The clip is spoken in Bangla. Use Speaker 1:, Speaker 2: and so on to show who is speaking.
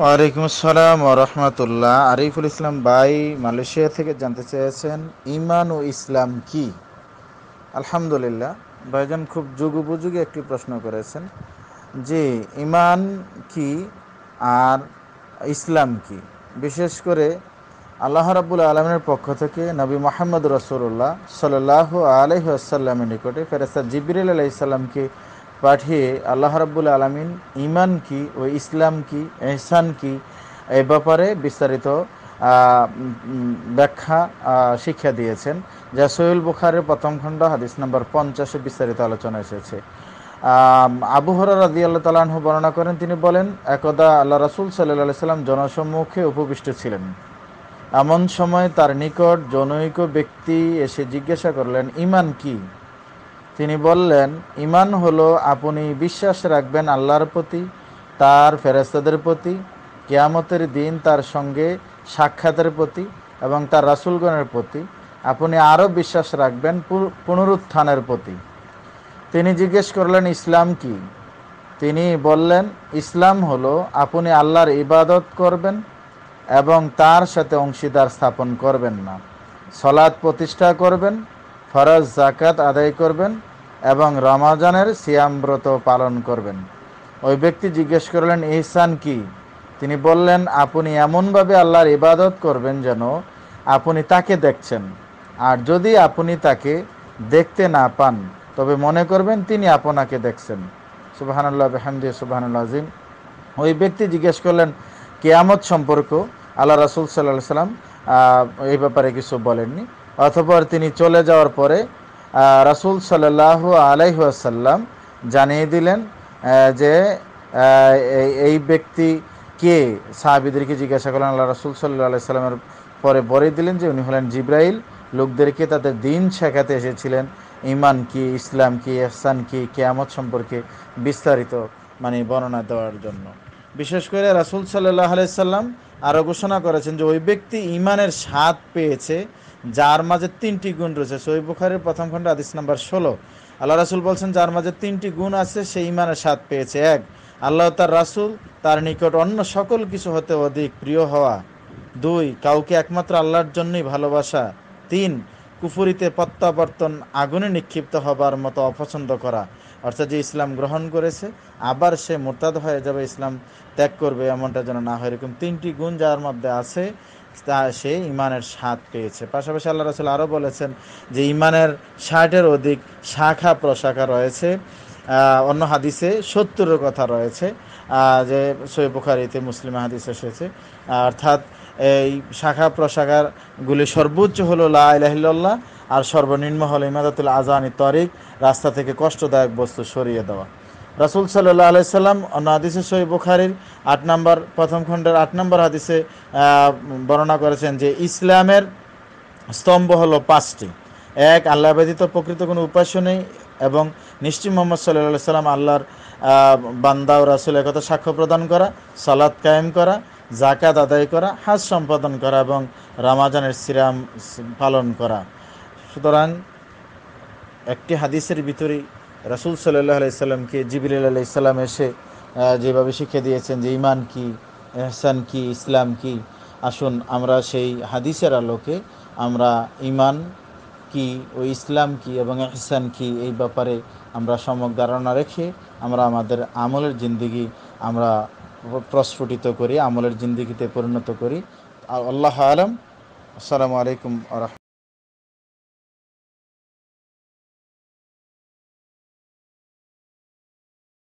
Speaker 1: ওয়ালাইকুম আসসালাম রহমতুল্লাহ আরিফুল ইসলাম ভাই মালয়েশিয়া থেকে জানতে চেয়েছেন ইমান ও ইসলাম কি আলহামদুলিল্লাহ ভাইজান খুব যুগোপযোগী একটি প্রশ্ন করেছেন যে ইমান কি আর ইসলাম কি বিশেষ করে আল্লাহ রাবুল আলমের পক্ষ থেকে নবী মোহাম্মদ রসুল্লাহ সাল্লাহ আলহ আসাল্লামের নিকটে ফেরেস্তা জিবির আলাইসাল্লামকে পাঠিয়ে আল্লাহ রাবুল আলমিন ইমান কি ও ইসলাম কি এহসান কি এ ব্যাপারে বিস্তারিত ব্যাখ্যা শিক্ষা দিয়েছেন যা সোহেল বুখারের প্রথম খণ্ড হাদিস নম্বর পঞ্চাশে বিস্তারিত আলোচনা এসেছে আবু হরা রাদি আল্লাহ তালাহু বর্ণনা করেন তিনি বলেন একদা আল্লাহ রাসুল সাল্লাহ সাল্লাম জনসম্মুখে উপবিষ্ট ছিলেন এমন সময় তার নিকট জনৈক ব্যক্তি এসে জিজ্ঞাসা করলেন ইমান কি তিনি বললেন ইমান হলো আপনি বিশ্বাস রাখবেন আল্লাহর প্রতি তার ফেরেস্তাদের প্রতি কেয়ামতের দিন তার সঙ্গে সাক্ষাতের প্রতি এবং তার রাসুলগণের প্রতি আপনি আরও বিশ্বাস রাখবেন পুনরুত্থানের প্রতি তিনি জিজ্ঞেস করলেন ইসলাম কি তিনি বললেন ইসলাম হলো আপনি আল্লাহর ইবাদত করবেন এবং তার সাথে অংশীদার স্থাপন করবেন না সলাদ প্রতিষ্ঠা করবেন ফরজ জাকাত আদায় করবেন এবং রমাজানের সিয়ামব্রত পালন করবেন ওই ব্যক্তি জিজ্ঞেস করলেন ইহসান কি তিনি বললেন আপনি এমনভাবে আল্লাহর ইবাদত করবেন যেন আপনি তাকে দেখছেন আর যদি আপনি তাকে দেখতে না পান তবে মনে করবেন তিনি আপনাকে দেখছেন সুবাহানুল্লাহ বেহামদি সুবাহানুল্লাহ আজিম ওই ব্যক্তি জিজ্ঞেস করলেন কেয়ামত সম্পর্ক আল্লাহ রাসুল সাল্লাহ সাল্লাম এই ব্যাপারে কিছু বলেননি অথপর তিনি চলে যাওয়ার পরে রাসুল সাল্লাহ আলাইহাসাল্লাম জানিয়ে দিলেন যে এই ব্যক্তি কে সাহাবিদেরকে জিজ্ঞাসা করলেন আল্লাহ রাসুল সাল্লাহ আলাই সাল্লামের পরে বলে দিলেন যে উনি হলেন জিব্রাইল লোকদেরকে তাদের দিন শেখাতে এসেছিলেন ইমান কি ইসলাম কি এহসান কি কেয়ামত সম্পর্কে বিস্তারিত মানে বর্ণনা দেওয়ার জন্য বিশেষ করে রাসুল সাল্লাহ আলাইসাল্লাম আরও ঘোষণা করেছেন যে ওই ব্যক্তি ইমানের স্বাদ পেয়েছে যার মাঝে তিনটি গুণ রয়েছে সই বুখারের প্রথম খণ্ড আদিস নাম্বার ষোলো আল্লাহ রাসুল বলছেন যার মাঝে তিনটি গুণ আছে সেই ইমানের স্বাদ পেয়েছে এক আল্লাহ তার রাসুল তার নিকট অন্য সকল কিছু হতে অধিক প্রিয় হওয়া দুই কাউকে একমাত্র আল্লাহর জন্যই ভালোবাসা তিন কুফুরিতে প্রত্যাবর্তন আগুনে নিক্ষিপ্ত হবার মতো অপছন্দ করা অর্থাৎ যে ইসলাম গ্রহণ করেছে আবার সে মোরতাদ হয়ে যাবে ইসলাম ত্যাগ করবে এমনটা যেন না হয় এরকম তিনটি গুণ যার মধ্যে আছে তা সে ইমানের স্বাদ পেয়েছে পাশাপাশি আল্লাহ রসুল আরও বলেছেন যে ইমানের ষাটের অধিক শাখা প্রশাখা রয়েছে অন্য হাদিসে সত্তরের কথা রয়েছে যে সৈয়দ বুখারিতে মুসলিম হাদিস এসেছে অর্থাৎ এই শাখা প্রশাখারগুলি সর্বোচ্চ হলো লা ইলাহিল্লাহ আর সর্বনিম্ন হলো ইমাদাতুল আজানি তরিক রাস্তা থেকে কষ্টদায়ক বস্তু সরিয়ে দেওয়া রাসুল সাল্লাহ আলাইসাল্লাম অন্য হাদিসে সহি বুখারির আট নম্বর প্রথম খণ্ডের আট নম্বর হাদিসে বর্ণনা করেছেন যে ইসলামের স্তম্ভ হলো পাঁচটি এক আল্লাহ ব্যতীত প্রকৃত কোনো উপাস্য নেই এবং নিশ্চিত মোহাম্মদ সাল্লাহ সাল্লাম আল্লাহর বান্দা ও রাসুল একথা সাক্ষ্য প্রদান করা সালাদ কায়েম করা জাকাত আদায় করা হাজ সম্পাদন করা এবং রামাজানের সিরাম পালন করা সুতরাং একটি হাদিসের ভিতরে রাসুল সাল্লাহ আলাইসাল্লামকে জিবির আলাইসাল্লাম এসে যেভাবে শিখে দিয়েছেন যে ইমান কি এহসান কি ইসলাম কি আসুন আমরা সেই হাদিসের আলোকে আমরা ইমান কি ও ইসলাম কি এবং এহসান কি এই ব্যাপারে আমরা সমক ধারণা রেখে আমরা আমাদের আমলের জিন্দিগি আমরা প্রস্ফুটিত করি আমলের জিন্দিগিতে পরিণত করি আল্লাহ আলম আসসালামু আলাইকুম আ